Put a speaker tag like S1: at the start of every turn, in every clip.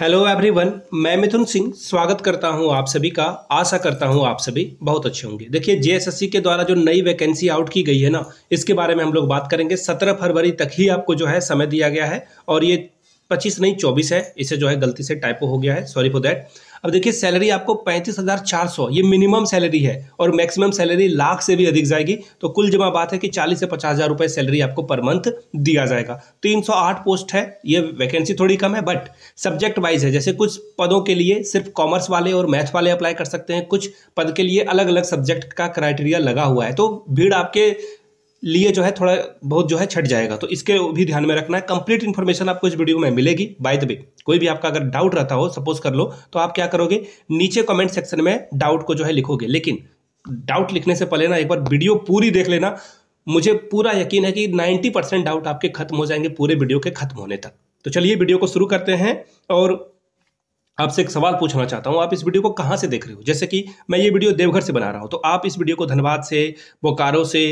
S1: hello everyone मैं मिथुन सिंह स्वागत करता हूं आप सभी का आशा करता हूं आप सभी बहुत अच्छे होंगे देखिए जेएसएससी के द्वारा जो नई वैकेंसी आउट की गई है ना इसके बारे में हम लोग बात करेंगे सत्रह फरवरी तक ही आपको जो है समय दिया गया है और ये पच्चीस नहीं चौबीस है इसे जो है गलती से टाइपो हो गया है सॉरी फॉर दैट अब देखिए सैलरी आपको पैंतीस हज़ार चार सौ ये मिनिमम सैलरी है और मैक्सिमम सैलरी लाख से भी अधिक जाएगी तो कुल जमा बात है कि चालीस से पचास हज़ार रुपये सैलरी आपको पर मंथ दिया जाएगा तीन सौ आठ पोस्ट है ये वैकेंसी थोड़ी कम है बट सब्जेक्ट वाइज है जैसे कुछ पदों के लिए सिर्फ कॉमर्स वाले और मैथ वाले अप्लाई कर सकते हैं कुछ पद के लिए अलग अलग सब्जेक्ट का क्राइटेरिया लगा हुआ है तो भीड़ आपके लिए जो है थोड़ा बहुत जो है छट जाएगा तो इसके भी ध्यान में रखना है कंप्लीट इन्फॉर्मेशन आपको इस वीडियो में मिलेगी बाय द वे कोई भी आपका अगर डाउट रहता हो सपोज कर लो तो आप क्या करोगे नीचे कमेंट सेक्शन में डाउट को जो है लिखोगे लेकिन डाउट लिखने से पहले ना एक बार वीडियो पूरी देख लेना मुझे पूरा यकीन है कि नाइन्टी परसेंट डाउट आपके खत्म हो जाएंगे पूरे वीडियो के खत्म होने तक तो चलिए वीडियो को शुरू करते हैं और आपसे एक सवाल पूछना चाहता हूं आप इस वीडियो को कहां से देख रहे हो जैसे कि मैं ये वीडियो देवघर से बना रहा हूं तो आप इस वीडियो को धनबाद से बोकारो से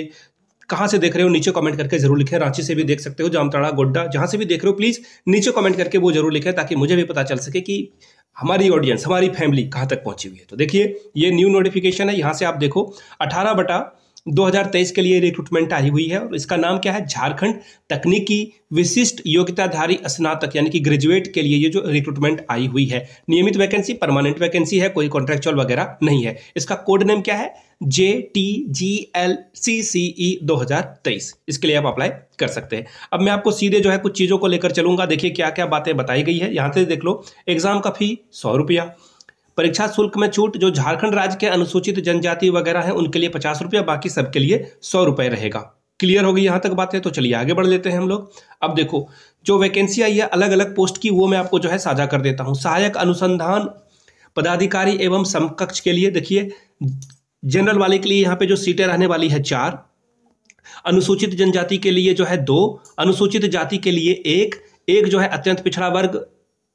S1: कहाँ से देख रहे हो नीचे कमेंट करके जरूर लिखें रांची से भी देख सकते हो जामताड़ा गोड्डा जहाँ से भी देख रहे हो प्लीज़ नीचे कमेंट करके वो जरूर लिखें ताकि मुझे भी पता चल सके कि हमारी ऑडियंस हमारी फैमिली कहाँ तक पहुँची हुई है तो देखिए ये न्यू नोटिफिकेशन है यहाँ से आप देखो अठारह बटा 2023 के लिए रिक्रूटमेंट आई हुई है और इसका नाम क्या है झारखंड तकनीकी विशिष्ट योग्यताधारी स्नातक यानी कि ग्रेजुएट के लिए ये जो रिक्रूटमेंट आई हुई है नियमित वैकेंसी परमानेंट वैकेंसी है कोई कॉन्ट्रेक्चुअल वगैरह नहीं है इसका कोड नेम क्या है जे टी जी एल सी सी ई दो हजार तेईस इसके लिए आप अप्लाई कर सकते हैं अब मैं आपको सीधे जो है कुछ चीज़ों को लेकर चलूंगा देखिए क्या क्या बातें बताई गई है यहां से देख लो एग्जाम का फी सौ रुपया परीक्षा शुल्क में छूट जो झारखंड राज्य के अनुसूचित जनजाति वगैरह हैं उनके लिए पचास रुपया बाकी सबके लिए सौ रुपये रहेगा क्लियर होगी यहाँ तक बात है तो चलिए आगे बढ़ लेते हैं हम लोग अब देखो जो वैकेंसी आई है अलग अलग पोस्ट की वो मैं आपको जो है साझा कर देता हूँ सहायक अनुसंधान पदाधिकारी एवं समकक्ष के लिए देखिए जनरल वाले के लिए यहाँ पे जो सीटें रहने वाली है चार अनुसूचित जनजाति के लिए जो है दो अनुसूचित जाति के लिए एक एक जो है अत्यंत पिछड़ा वर्ग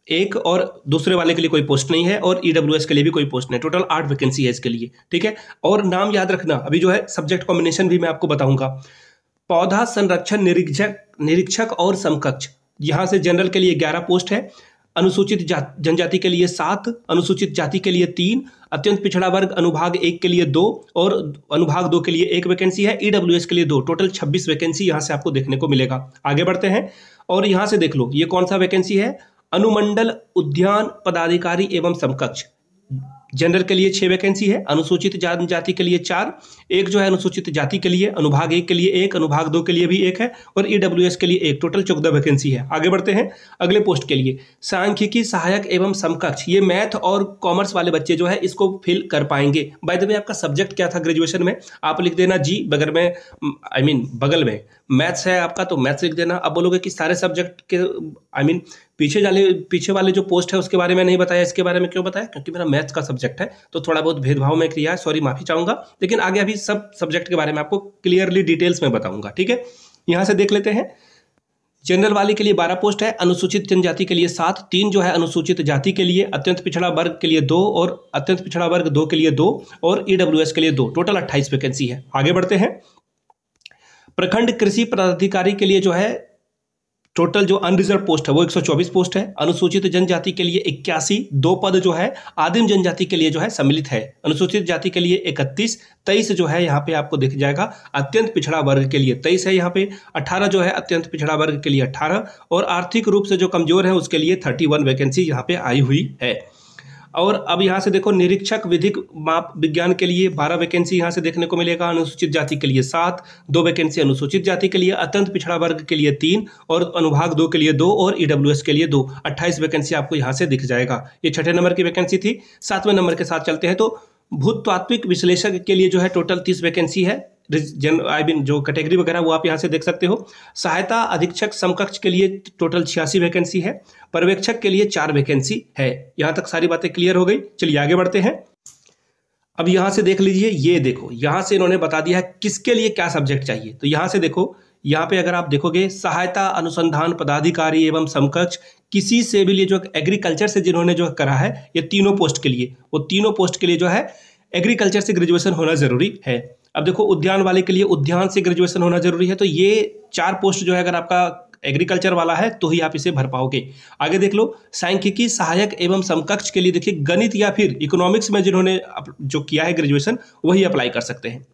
S1: एक और दूसरे वाले के लिए कोई पोस्ट नहीं है और ईडब्ल्यू e के लिए भी कोई पोस्ट नहीं टोटल आठ वैकेंसी है इसके लिए ठीक है और नाम याद रखना अभी जो है सब्जेक्ट कॉम्बिनेशन भी मैं आपको बताऊंगा पौधा संरक्षण निरीक्षक निरीक्षक और समकक्ष यहां से जनरल के लिए ग्यारह पोस्ट है अनुसूचित जनजाति के लिए सात अनुसूचित जाति के लिए तीन अत्यंत पिछड़ा वर्ग अनुभाग एक के लिए दो और अनुभाग दो के लिए एक वैकेंसी है ईडब्ल्यू e के लिए दो टोटल छब्बीस वैकेंसी यहां से आपको देखने को मिलेगा आगे बढ़ते हैं और यहां से देख लो ये कौन सा वैकेंसी है अनुमंडल उद्यान पदाधिकारी एवं समकक्ष जनरल के लिए छह वैकेंसी है अनुसूचित जनजाति के लिए चार एक जो है अनुसूचित जाति के लिए अनुभाग एक के लिए एक अनुभाग दो के लिए भी एक है और ई e के लिए एक टोटल चौदह वैकेंसी है आगे बढ़ते हैं अगले पोस्ट के लिए सांख्यिकी सहायक एवं समकक्ष ये मैथ और कॉमर्स वाले बच्चे जो है इसको फिल कर पाएंगे बाय द वे आपका सब्जेक्ट क्या था ग्रेजुएशन में आप लिख देना जी बगल में आई I मीन mean, बगल में मैथ्स है आपका तो मैथ्स लिख देना अब बोलोगे कि सारे सब्जेक्ट के आई I मीन mean, पीछे जाले पीछे वाले जो पोस्ट है उसके बारे में नहीं बताया इसके बारे में क्यों बताया क्योंकि मेरा मैथ्स का सब्जेक्ट है तो थोड़ा बहुत भेदभाव में क्रिया है सॉरी माफी चाहूंगा लेकिन आगे अभी सब सब्जेक्ट के बारे में आपको क्लियरली डिटेल्स में बताऊंगा ठीक है यहाँ से देख लेते हैं जनरल वाले के लिए बारह पोस्ट है अनुसूचित जनजाति के लिए सात तीन जो है अनुसूचित जाति के लिए अत्यंत पिछड़ा वर्ग के लिए दो और अत्यंत पिछड़ा वर्ग दो के लिए दो और ईडब्ल्यू e के लिए दो टोटल अट्ठाईस वैकेंसी है आगे बढ़ते हैं प्रखंड कृषि पदाधिकारी के लिए जो है टोटल जो अनरिजर्व पोस्ट है वो 124 पोस्ट है अनुसूचित जनजाति के लिए इक्यासी दो पद जो है आदिम जनजाति के लिए जो है सम्मिलित है अनुसूचित जाति के लिए इकतीस तेईस जो है यहाँ पे आपको दिख जाएगा अत्यंत पिछड़ा वर्ग के लिए तेईस है यहाँ पे अठारह जो है अत्यंत पिछड़ा वर्ग के लिए अठारह और आर्थिक रूप से जो कमजोर है उसके लिए थर्टी वैकेंसी यहाँ पे आई हुई है और अब यहाँ से देखो निरीक्षक विधिक माप विज्ञान के लिए बारह वैकेंसी यहाँ से देखने को मिलेगा अनुसूचित जाति के लिए सात दो वैकेंसी अनुसूचित जाति के लिए अत्यंत पिछड़ा वर्ग के लिए तीन और अनुभाग दो के लिए दो और ईडब्ल्यू के लिए दो अट्ठाईस वैकेंसी आपको यहाँ से दिख जाएगा ये छठे नंबर की वैकेंसी थी सातवें नंबर के साथ चलते हैं तो भूतत्वात्विक विश्लेषक के लिए जो है टोटल तीस वैकेंसी है जन आई मीन जो कैटेगरी वगैरह वो आप यहाँ से देख सकते हो सहायता अधीक्षक समकक्ष के लिए टोटल छियासी वैकेंसी है पर्यवेक्षक के लिए चार वैकेंसी है यहाँ तक सारी बातें क्लियर हो गई चलिए आगे बढ़ते हैं अब यहाँ से देख लीजिए ये देखो यहाँ से इन्होंने बता दिया है किसके लिए क्या सब्जेक्ट चाहिए तो यहाँ से देखो यहाँ पे अगर आप देखोगे सहायता अनुसंधान पदाधिकारी एवं समकक्ष किसी से भी लिए जो एग्रीकल्चर से जिन्होंने जो करा है ये तीनों पोस्ट के लिए वो तीनों पोस्ट के लिए जो है एग्रीकल्चर से ग्रेजुएशन होना जरूरी है अब देखो उद्यान वाले के लिए उद्यान से ग्रेजुएशन होना जरूरी है तो ये चार पोस्ट जो है अगर आपका एग्रीकल्चर वाला है तो ही आप इसे भर पाओगे आगे देख लो सांख्यिकी सहायक एवं समकक्ष के लिए देखिए गणित या फिर इकोनॉमिक्स में जिन्होंने जो किया है ग्रेजुएशन वही अप्लाई कर सकते हैं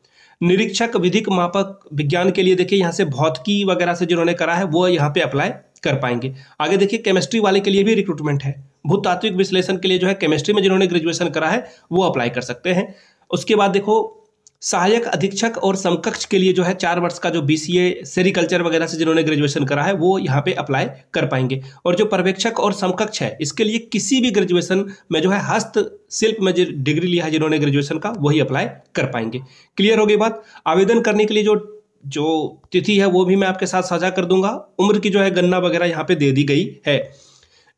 S1: निरीक्षक विधिक मापक विज्ञान के लिए देखिए यहाँ से भौतिकी वगैरह से जिन्होंने करा है वो यहाँ पे अप्लाई कर पाएंगे आगे देखिए केमिस्ट्री वाले के लिए भी रिक्रूटमेंट है भूतात्विक विश्लेषण के लिए जो है केमिस्ट्री में जिन्होंने ग्रेजुएशन करा है वो अप्लाई कर सकते हैं उसके बाद देखो सहायक अधीक्षक और समकक्ष के लिए जो है चार वर्ष का जो बी सी ए सेरिकल्चर वगैरह से जिन्होंने ग्रेजुएशन करा है वो यहाँ पे अप्लाई कर पाएंगे और जो पर्यवेक्षक और समकक्ष है इसके लिए किसी भी ग्रेजुएशन में जो है हस्त शिल्प में डिग्री लिया है जिन्होंने ग्रेजुएशन का वही अप्लाई कर पाएंगे क्लियर हो गई बात आवेदन करने के लिए जो जो तिथि है वो भी मैं आपके साथ साझा कर दूंगा उम्र की जो है गन्ना वगैरह यहाँ पे दे दी गई है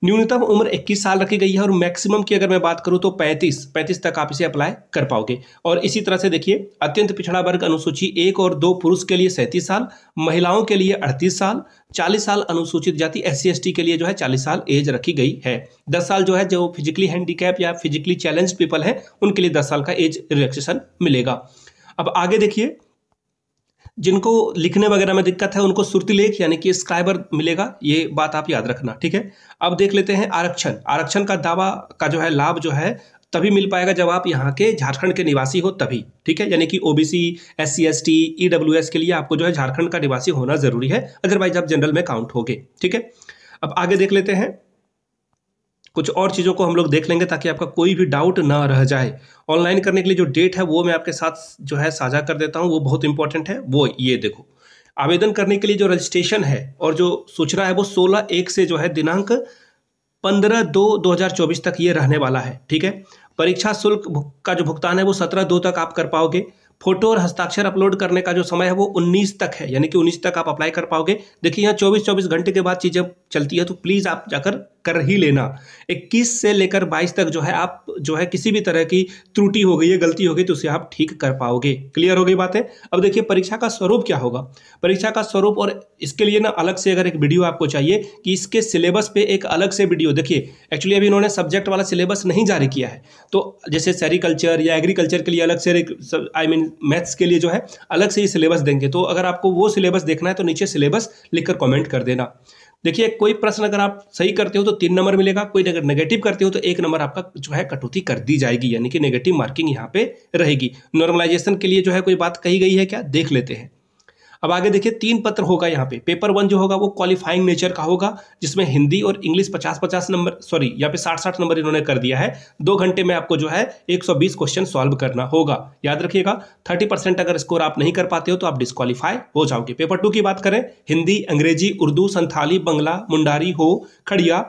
S1: न्यूनतम उम्र 21 साल रखी गई है और मैक्सिमम की अगर मैं बात करूँ तो 35 35 तक आप इसे अप्लाई कर पाओगे और इसी तरह से देखिए अत्यंत पिछड़ा वर्ग अनुसूची एक और दो पुरुष के लिए सैंतीस साल महिलाओं के लिए अड़तीस साल चालीस साल अनुसूचित जाति एस सी के लिए जो है चालीस साल एज रखी गई है दस साल जो है जो फिजिकली हैंडीकैप या फिजिकली चैलेंज पीपल है उनके लिए दस साल का एज रिलैक्सेशन मिलेगा अब आगे देखिए जिनको लिखने वगैरह में दिक्कत है उनको लेख यानी कि स्क्राइबर मिलेगा ये बात आप याद रखना ठीक है अब देख लेते हैं आरक्षण आरक्षण का दावा का जो है लाभ जो है तभी मिल पाएगा जब आप यहाँ के झारखंड के निवासी हो तभी ठीक है यानी कि OBC S C S T E W S के लिए आपको जो है झारखंड का निवासी होना जरूरी है अदरवाइज आप जनरल में काउंट होगे ठीक है अब आगे देख लेते हैं कुछ और चीज़ों को हम लोग देख लेंगे ताकि आपका कोई भी डाउट ना रह जाए ऑनलाइन करने के लिए जो डेट है वो मैं आपके साथ जो है साझा कर देता हूँ वो बहुत इंपॉर्टेंट है वो ये देखो आवेदन करने के लिए जो रजिस्ट्रेशन है और जो सूचना है वो सोलह एक से जो है दिनांक पंद्रह दो दो हज़ार चौबीस तक ये रहने वाला है ठीक है परीक्षा शुल्क का जो भुगतान है वो सत्रह दो तक आप कर पाओगे फोटो और हस्ताक्षर अपलोड करने का जो समय है वो 19 तक है यानी कि 19 तक आप अप्लाई कर पाओगे देखिए यहाँ 24 24 घंटे के बाद चीज़ें चलती है तो प्लीज़ आप जाकर कर ही लेना 21 से लेकर 22 तक जो है आप जो है किसी भी तरह की त्रुटि हो गई है गलती हो गई तो उसे आप ठीक कर पाओगे क्लियर हो गई बात है अब देखिए परीक्षा का स्वरूप क्या होगा परीक्षा का स्वरूप और इसके लिए ना अलग से अगर एक वीडियो आपको चाहिए कि इसके सिलेबस पे एक अलग से वीडियो देखिए एक्चुअली अभी इन्होंने सब्जेक्ट वाला सिलेबस नहीं जारी किया है तो जैसे सेरिकल्चर या एग्रीकल्चर के लिए अलग से आई मीन मैथ्स के लिए जो है अलग से ही सिलेबस देंगे तो अगर आपको वो सिलेबस देखना है तो नीचे सिलेबस लिखकर कॉमेंट कर देना देखिए कोई प्रश्न अगर आप सही करते हो तो तीन नंबर मिलेगा कोई अगर नेगेटिव करते हो तो एक नंबर आपका जो है कटौती कर दी जाएगी यानी कि नेगेटिव मार्किंग यहाँ पे रहेगी नॉर्मलाइजेशन के लिए जो है कोई बात कही गई है क्या देख लेते हैं अब आगे देखिए तीन पत्र होगा यहाँ पे पेपर वन जो होगा वो क्वालिफाइंग नेचर का होगा जिसमें हिंदी और इंग्लिश पचास पचास नंबर सॉरी यहाँ पे साठ साठ नंबर इन्होंने कर दिया है दो घंटे में आपको जो है एक सौ बीस क्वेश्चन सॉल्व करना होगा याद रखिएगा थर्टी परसेंट अगर स्कोर आप नहीं कर पाते हो तो आप डिस्कालीफाई हो जाओगे पेपर टू की बात करें हिंदी अंग्रेजी उर्दू संथाली बंगला मुंडारी हो खड़िया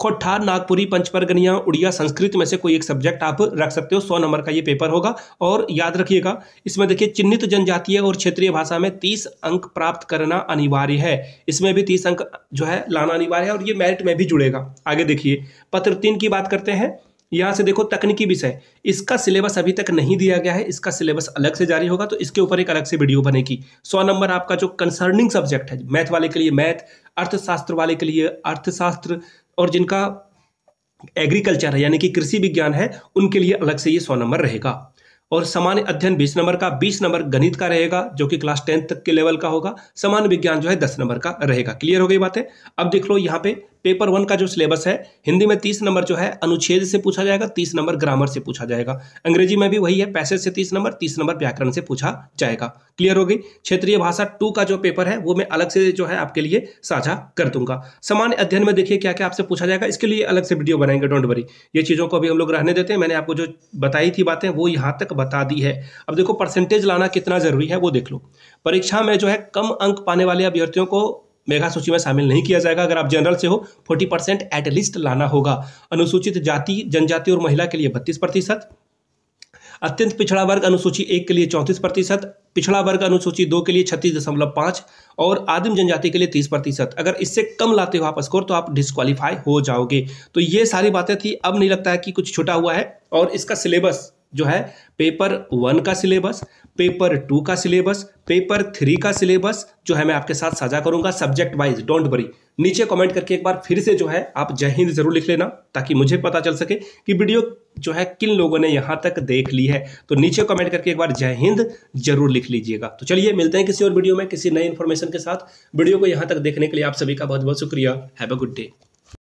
S1: खोठार नागपुरी पंचपरगनिया उड़िया संस्कृत में से कोई एक सब्जेक्ट आप रख सकते हो सौ नंबर का ये पेपर होगा और याद रखिएगा इसमें देखिए चिन्हित जनजातीय और क्षेत्रीय भाषा में तीस अंक प्राप्त करना अनिवार्य है इसमें भी तीस अंक जो है लाना अनिवार्य है और ये मेरिट में भी जुड़ेगा आगे देखिए पत्र तीन की बात करते हैं यहाँ से देखो तकनीकी विषय इसका सिलेबस अभी तक नहीं दिया गया है इसका सिलेबस अलग से जारी होगा तो इसके ऊपर एक अलग से वीडियो बनेगी सौ नंबर आपका जो कंसर्निंग सब्जेक्ट है मैथ वाले के लिए मैथ अर्थशास्त्र वाले के लिए अर्थशास्त्र और जिनका एग्रीकल्चर है यानी कि कृषि विज्ञान है उनके लिए अलग से ये सौ नंबर रहेगा और सामान्य अध्ययन बीस नंबर का बीस नंबर गणित का रहेगा जो कि क्लास टेंथ तक के लेवल का होगा सामान्य विज्ञान जो है दस नंबर का रहेगा क्लियर हो गई बात है अब देख लो यहाँ पे पेपर वन का जो सिलेबस है हिंदी में तीस नंबर जो है अनुच्छेद से पूछा जाएगा तीस नंबर ग्रामर से पूछा जाएगा अंग्रेजी में भी वही है पैसेज से तीस नंबर तीस नंबर व्याकरण से पूछा जाएगा क्लियर हो गई क्षेत्रीय भाषा टू का जो पेपर है वो मैं अलग से जो है आपके लिए साझा कर दूंगा सामान्य अध्ययन में देखिए क्या क्या आपसे पूछा जाएगा इसके लिए अलग से वीडियो बनाएंगे डोंट वरी ये चीज़ों को अभी हम लोग रहने देते हैं मैंने आपको जो बताई थी बातें वो यहाँ तक बता दी है अब देखो परसेंटेज लाना कितना जरूरी है वो देख लो परीक्षा में जो है कम अंक पाने वाले अभ्यर्थियों को मेघा सूची में शामिल नहीं किया जाएगा अगर आप जनरल से हो फोर्टी परसेंट लिस्ट लाना होगा अनुसूचित जाति जनजाति और महिला के लिए बत्तीस प्रतिशत अत्यंत पिछड़ा वर्ग अनुसूची एक के लिए चौंतीस प्रतिशत पिछड़ा वर्ग अनुसूची दो के लिए छत्तीस दशमलव पाँच और आदिम जनजाति के लिए तीस प्रतिशत अगर इससे कम लाते हो आप स्कोर तो आप डिस्कालीफाई हो जाओगे तो ये सारी बातें थी अब नहीं लगता है कि कुछ छुटा हुआ है और इसका सिलेबस जो है पेपर वन का सिलेबस पेपर टू का सिलेबस पेपर थ्री का सिलेबस जो है मैं आपके साथ साझा करूंगा सब्जेक्ट वाइज डोंट वरी नीचे कमेंट करके एक बार फिर से जो है आप जय हिंद जरूर लिख लेना ताकि मुझे पता चल सके कि वीडियो जो है किन लोगों ने यहां तक देख ली है तो नीचे कमेंट करके एक बार जय हिंद जरूर लिख लीजिएगा तो चलिए मिलते हैं किसी और वीडियो में किसी नए इन्फॉर्मेशन के साथ वीडियो को यहां तक देखने के लिए आप सभी का बहुत बहुत शुक्रिया हैव अ गुड डे